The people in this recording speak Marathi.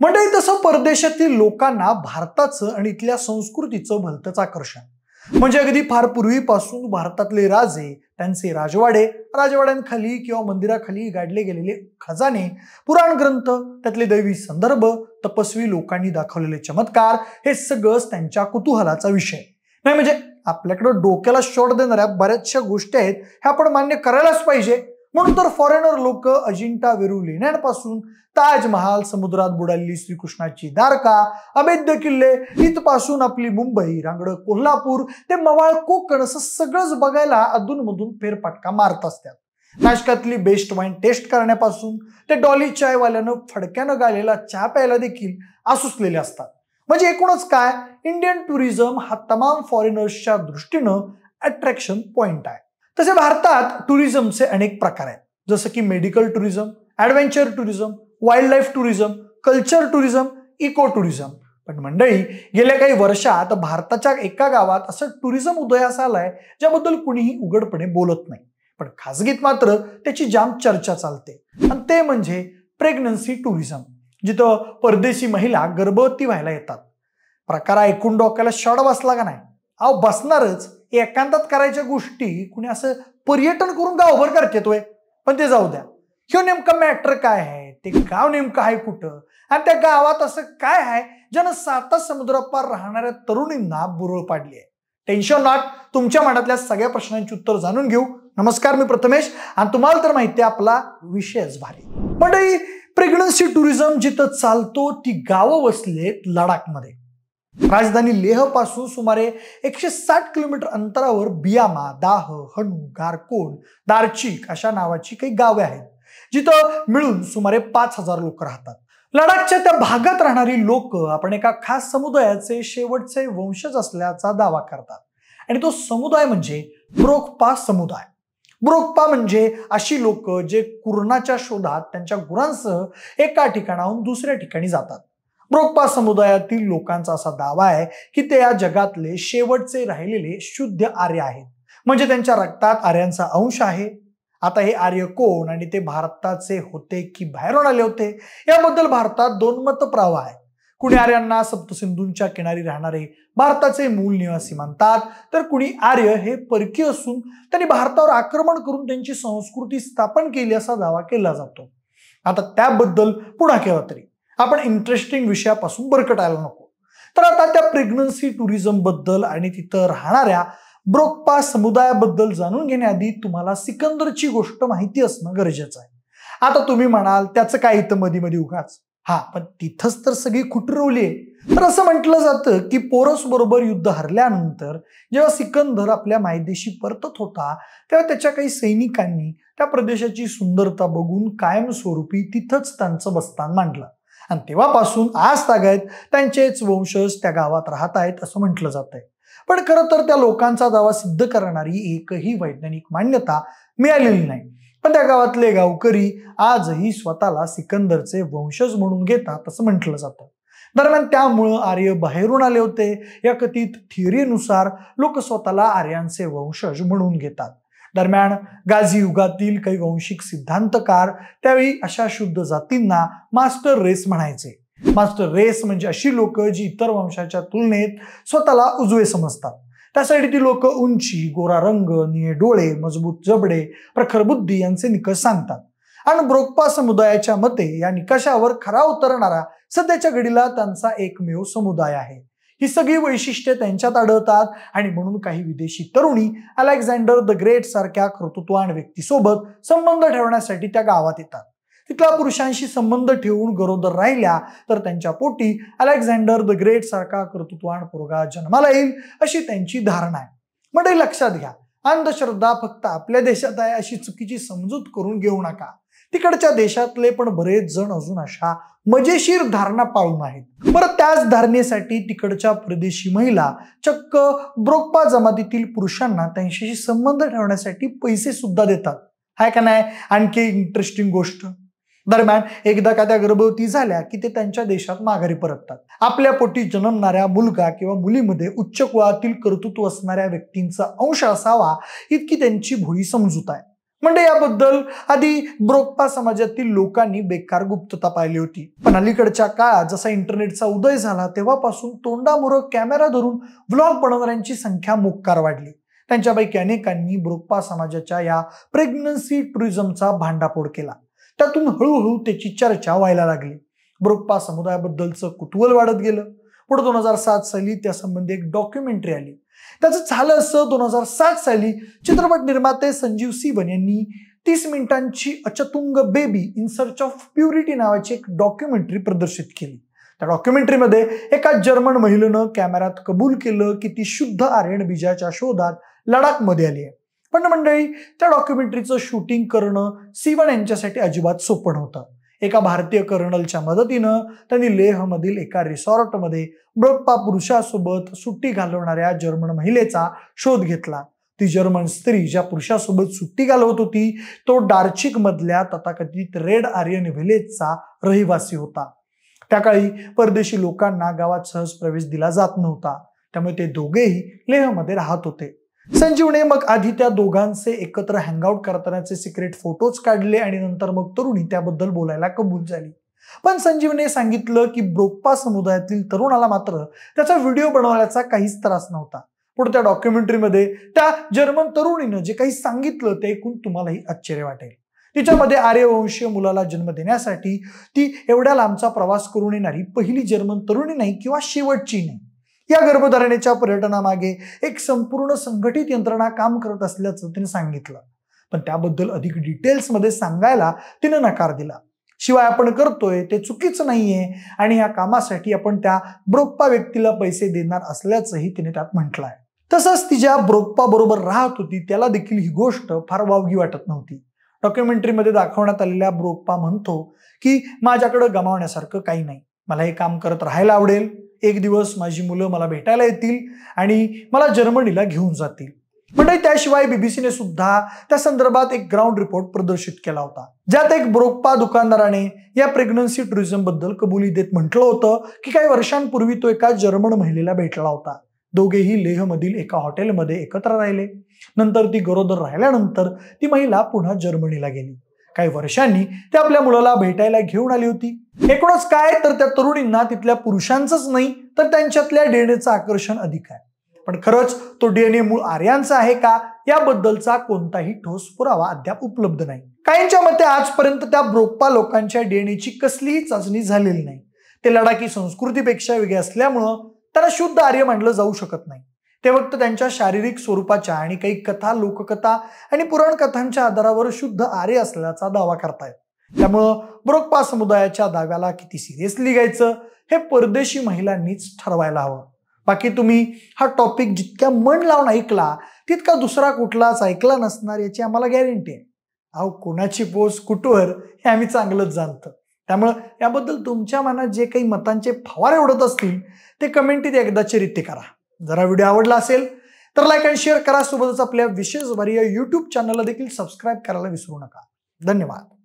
मंडळी म्हणजे तसं परदेशातील लोकांना भारताचं आणि इथल्या संस्कृतीचं भलतंच आकर्षण म्हणजे अगदी फार पूर्वीपासून भारतातले राजे त्यांचे राजवाडे राजवाड्यांखाली किंवा मंदिराखाली गाडले गेलेले खजाने पुराण ग्रंथ त्यातले दैवी संदर्भ तपस्वी लोकांनी दाखवलेले चमत्कार हे सगळंच त्यांच्या कुतूहलाचा विषय नाही म्हणजे आपल्याकडं डोक्याला शोध देणाऱ्या बऱ्याचशा गोष्टी आहेत ह्या आपण मान्य करायलाच पाहिजे म्हणून तर फॉरेनर लोक अजिंठा वेरू लेण्यापासून ताजमहाल समुद्रात बुडालेली श्रीकृष्णाची दारका अभेद्य किल्ले इथपासून आपली मुंबई रांगडं कोल्हापूर ते मवाळ कोकण असं सगळंच बघायला अधूनमधून फेरफटका मारत असतात नाशकातली बेस्ट वाईन टेस्ट करण्यापासून ते डॉली चायवाल्यानं फडक्यानं गालेला चहा प्यायला देखील आसुसलेले असतात म्हणजे एकूणच काय इंडियन टुरिझम हा तमाम फॉरेनर्सच्या दृष्टीनं अट्रॅक्शन पॉइंट आहे तसे भारतात टुरिझमचे अनेक प्रकार आहेत जसं की medical tourism adventure tourism wildlife tourism culture tourism eco tourism पण मंडळी गेल्या काही वर्षात भारताच्या एका गावात असं टुरिझम उदयास आलाय ज्याबद्दल कुणीही उघडपणे बोलत नाही पण खाजगीत मात्र त्याची जाम चर्चा चालते आणि ते म्हणजे प्रेग्नन्सी टुरिझम जिथं परदेशी महिला गर्भवती व्हायला येतात प्रकार ऐकून डोक्याला शॉर्ट बसला का नाही अहो बसणारच एकांतात करायच्या गोष्टी कुणी असं पर्यटन करून गावभर करतोय पण ते जाऊ द्या ह्यो नेमकं मॅटर काय आहे ते गाव नेमकं आहे कुठं आणि त्या गावात असं काय आहे ज्यानं साता समुद्रापार राहणाऱ्या तरुणींना बुरळ पाडली आहे टेन्शन नॉट तुमच्या मनातल्या सगळ्या प्रश्नांची उत्तर जाणून घेऊ नमस्कार मी प्रथमेश आणि तुम्हाला तर माहिती आहे आपला विषयच भारी मंडळी प्रेग्नन्सी टुरिझम जिथं चालतो ती गावं वसलेत लडाखमध्ये राजधानी लेह पासून सुमारे एकशे साठ किलोमीटर अंतरावर बियामा दाह हणू गारकोड दार्चिक अशा नावाची काही गावे आहेत जिथं मिळून सुमारे पाच हजार लोक राहतात लडाखच्या त्या भागात राहणारी लोक आपण एका खास समुदायाचे शेवटचे वंशज असल्याचा दावा करतात आणि तो समुदाय म्हणजे ब्रोकपा समुदाय ब्रोकपा म्हणजे अशी लोक जे कुरणाच्या शोधात त्यांच्या गुरांसह एका ठिकाणाहून दुसऱ्या ठिकाणी जातात ब्रोकपा समुदायातील लोकांचा असा दावा आहे की ते या जगातले शेवटचे राहिलेले शुद्ध आर्य आहेत म्हणजे त्यांच्या रक्तात आर्यांचा अंश आहे आता हे आर्य कोण आणि ते भारताचे होते की बाहेरून आले होते याबद्दल भारतात दोन मतप्राव आहेत कुणी आर्यांना सप्तसिंधूंच्या किनारी राहणारे भारताचे मूल निवासी मानतात तर कुणी आर्य हे परकीय असून त्यांनी भारतावर आक्रमण करून त्यांची संस्कृती स्थापन केली असा दावा केला जातो आता त्याबद्दल पुन्हा केव्हा तरी आपण इंटरेस्टिंग विषयापासून बरकटायला नको तर आता त्या प्रेग्नन्सी टुरिझम बद्दल आणि तिथं राहणाऱ्या ब्रोकपा समुदायाबद्दल जाणून घेण्याआधी तुम्हाला सिकंदरची गोष्ट माहिती असणं गरजेचं आहे आता तुम्ही म्हणाल त्याचं काय इथं मधी मधी उगाच हा पण तिथंच तर सगळी खुटरवली आहे तर असं म्हटलं जातं की पोरस बरोबर युद्ध हरल्यानंतर जेव्हा सिकंदर आपल्या मायदेशी परतत होता तेव्हा त्याच्या काही सैनिकांनी त्या प्रदेशाची सुंदरता बघून कायमस्वरूपी तिथंच त्यांचं बस्तान मांडलं आणि तेव्हापासून आज तागायत त्यांचेच वंशज त्या गावात राहत आहेत असं म्हटलं जात आहे पण खरं तर त्या लोकांचा दावा सिद्ध करणारी एकही वैज्ञानिक मान्यता मिळालेली नाही पण त्या गावातले गावकरी आजही स्वतःला सिकंदरचे वंशज म्हणून घेतात असं म्हटलं जातं दरम्यान त्यामुळं आर्य बाहेरून आले होते या कथित थिअरीनुसार लोक स्वतःला आर्यांचे वंशज म्हणून घेतात दरम्यान गाझीयुगातील काही वंशिक सिद्धांतकार त्यावेळी अशा शुद्ध जातींना मास्टर रेस म्हणायचे मास्टर रेस म्हणजे अशी लोक जी इतर वंशाच्या तुलनेत स्वतःला उजवे समजतात त्यासाठी ती लोक उंची गोरा रंग निळे डोळे मजबूत जबडे प्रखर बुद्धी यांचे निकष सांगतात आणि ब्रोकपा समुदायाच्या मते या निकषावर खरा उतरणारा सध्याच्या घडीला त्यांचा एकमेव समुदाय आहे ही सगळी वैशिष्ट्ये त्यांच्यात आढळतात आणि म्हणून काही विदेशी तरुणी अलेक्झांडर द ग्रेट सारख्या कर्तृत्वान व्यक्तीसोबत संबंध ठेवण्यासाठी त्या गावात येतात तिथल्या पुरुषांशी संबंध ठेवून गरोदर राहिल्या तर त्यांच्या पोटी अलेक्झांडर द ग्रेट सारखा कर्तृत्वान पोरगा जन्माला येईल अशी त्यांची धारणा आहे म्हणजे लक्षात घ्या अंधश्रद्धा फक्त आपल्या देशात आहे अशी चुकीची समजूत करून घेऊ नका तिकडच्या देशातले पण बरेच जण अजून अशा मजेशीर धारणा पाळून आहेत बरं त्याच धारणेसाठी तिकडच्या परदेशी महिला चक्क ब्रोकपा जमातीतील पुरुषांना त्यांच्याशी संबंध ठेवण्यासाठी पैसे सुद्धा देतात हाय का नाही आणखी इंटरेस्टिंग गोष्ट दरम्यान एकदा का त्या गर्भवती झाल्या की ते त्यांच्या देशात माघारी परततात आपल्या पोटी जन्मणाऱ्या मुलगा किंवा मुलीमध्ये उच्च कुळातील कर्तृत्व असणाऱ्या व्यक्तींचा अंश असावा इतकी त्यांची भोळी समजूत आहे म्हणजे याबद्दल आधी ब्रोप्पा समाजातील लोकांनी बेकार गुप्तता पाहिली होती पण अलीकडच्या काळात जसा इंटरनेटचा उदय झाला तेव्हापासून तोंडामोर कॅमेरा धरून व्लॉग बनवणाऱ्यांची संख्या मुक्कार वाढली त्यांच्यापैकी अनेकांनी ब्रोप्पा समाजाच्या या प्रेग्नन्सी टुरिझमचा भांडाफोड केला त्यातून हळूहळू त्याची चर्चा व्हायला लागली ब्रोप्पा समुदायाबद्दलचं कुतूहल वाढत गेलं पुढे दोन हजार सात साली त्यासंबंधी एक डॉक्युमेंटरी आली त्याचं झालं असं दोन हजार सात साली चित्रपट निर्माते संजीव सिवन यांनी तीस मिनिटांची Achtung baby in search of purity नावाची एक डॉक्युमेंटरी प्रदर्शित केली त्या डॉक्युमेंटरीमध्ये एका जर्मन महिलेनं कॅमेरात कबूल केलं की ती शुद्ध आर्यन बीजाच्या शोधात लडाखमध्ये आली आहे पण मंडळी त्या डॉक्युमेंटरीचं शूटिंग करणं सिवन यांच्यासाठी अजिबात सोपं नव्हतं एका भारतीय कर्नलच्या मदतीनं त्यांनी लेहमधील एका रिसॉर्टमध्ये ब्रप्पा पुरुषासोबत सुट्टी घालवणाऱ्या जर्मन महिलेचा शोध घेतला ती जर्मन स्त्री ज्या पुरुषासोबत सुट्टी घालवत होती तो डार्चिक मधल्या तथाकथित रेड आर्यन व्हिलेजचा रहिवासी होता त्या काळी परदेशी लोकांना गावात सहज प्रवेश दिला जात नव्हता त्यामुळे ते दोघेही लेहमध्ये राहत होते संजीवने मग आधी त्या दोघांचे एकत्र हँगआउट करतानाचे सिक्रेट फोटोज काढले आणि नंतर मग तरुणी त्याबद्दल बोलायला कबूल झाली पण संजीवने सांगितलं की ब्रोप्पा समुदायातील तरुणाला मात्र त्याचा व्हिडिओ बनवण्याचा काहीच त्रास नव्हता पुढे त्या डॉक्युमेंटरीमध्ये त्या जर्मन तरुणीनं जे काही सांगितलं ते ऐकून तुम्हालाही आश्चर्य वाटेल तिच्यामध्ये आर्यवंशीय मुलाला जन्म देण्यासाठी ती एवढ्या लांबचा प्रवास करून येणारी पहिली जर्मन तरुणी नाही किंवा शेवटची नाही या गर्भधारणेच्या पर्यटनामागे एक संपूर्ण संघटित यंत्रणा काम करत असल्याचं तिने सांगितलं पण त्याबद्दल अधिक डिटेल्समध्ये सांगायला तिने नकार दिला शिवाय आपण करतोय ते चुकीचं नाहीये आणि या कामासाठी आपण त्या ब्रोप्पा व्यक्तीला पैसे देणार असल्याचंही तिने त्यात म्हटलंय आहे तसंच ती ज्या ब्रोप्पा बरोबर राहत होती त्याला देखील ही गोष्ट फार वावगी वाटत नव्हती डॉक्युमेंटरीमध्ये दाखवण्यात आलेल्या ब्रोप्पा म्हणतो की माझ्याकडे गमावण्यासारखं काही नाही मला हे काम करत राहायला आवडेल एक दिवस माझी मुलं मला भेटायला येतील आणि मला जर्मनीला घेऊन जातील म्हणजे त्याशिवाय बीबीसीने सुद्धा त्या संदर्भात एक ग्राउंड रिपोर्ट प्रदर्शित केला होता ज्यात एक ब्रोकपा दुकानदाराने या प्रेग्नन्सी टुरिझम बद्दल कबुली देत म्हटलं होतं की काही वर्षांपूर्वी तो एका जर्मन महिलेला भेटला होता दोघेही लेहमधील एका हॉटेलमध्ये एकत्र राहिले नंतर ती गरोदर राहिल्यानंतर ती महिला पुन्हा जर्मनीला गेली काही वर्षांनी ते आपल्या मुलाला भेटायला घेऊन आली होती एकूणच काय तर त्या तरुणींना तिथल्या पुरुषांचंच नाही तर त्यांच्यातल्या डीएनएचं आकर्षण अधिक आहे पण खरंच तो डीएनए मूळ आर्यांचा आहे का याबद्दलचा कोणताही ठोस पुरावा अद्याप उपलब्ध नाही काहींच्या मते आजपर्यंत त्या ब्रोप्पा लोकांच्या डीएनएची कसलीही चाचणी झालेली नाही ते लडाकी संस्कृतीपेक्षा वेगळे असल्यामुळं त्याला शुद्ध आर्य मानलं जाऊ शकत नाही ते फक्त त्यांच्या शारीरिक स्वरूपाच्या आणि काही कथा लोककथा आणि पुराणकथांच्या आधारावर शुद्ध आर्य असल्याचा दावा करतायत त्यामुळं ब्रोकपा समुदायाच्या दाव्याला किती सिरियसली घ्यायचं हे परदेशी महिलांनीच ठरवायला हवं बाकी तुम्ही हा टॉपिक जितक्या मन लावून ऐकला तितका दुसरा कुठलाच ऐकला नसणार याची आम्हाला गॅरंटी आहे अहो कोणाची पोस कुठवर हे आम्ही चांगलंच जाणतो त्यामुळं याबद्दल तुमच्या मनात जे काही मतांचे फवारे उडत असतील ते कमेंटीत एकदाचे रित्य करा जरा व्हिडिओ आवडला असेल तर लाईक आणि शेअर करा सोबतच आपल्या विशेष वर्य यूट्यूब चॅनलला देखील सबस्क्राईब करायला विसरू नका धन्यवाद